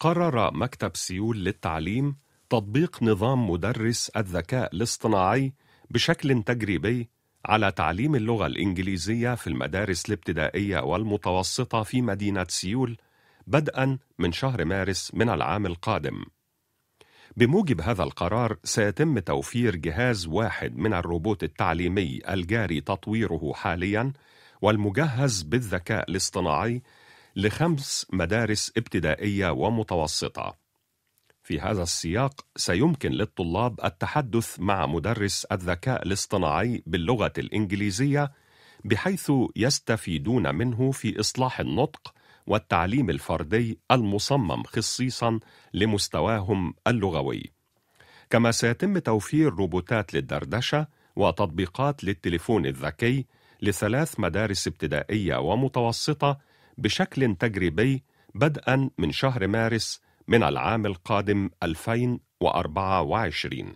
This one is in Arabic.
قرر مكتب سيول للتعليم تطبيق نظام مدرس الذكاء الاصطناعي بشكل تجريبي على تعليم اللغة الإنجليزية في المدارس الابتدائية والمتوسطة في مدينة سيول بدءا من شهر مارس من العام القادم. بموجب هذا القرار سيتم توفير جهاز واحد من الروبوت التعليمي الجاري تطويره حاليا والمجهز بالذكاء الاصطناعي لخمس مدارس ابتدائية ومتوسطة. في هذا السياق سيمكن للطلاب التحدث مع مدرس الذكاء الاصطناعي باللغة الإنجليزية بحيث يستفيدون منه في إصلاح النطق والتعليم الفردي المصمم خصيصا لمستواهم اللغوي. كما سيتم توفير روبوتات للدردشة وتطبيقات للتليفون الذكي لثلاث مدارس ابتدائية ومتوسطة بشكل تجريبي بدءا من شهر مارس من العام القادم 2024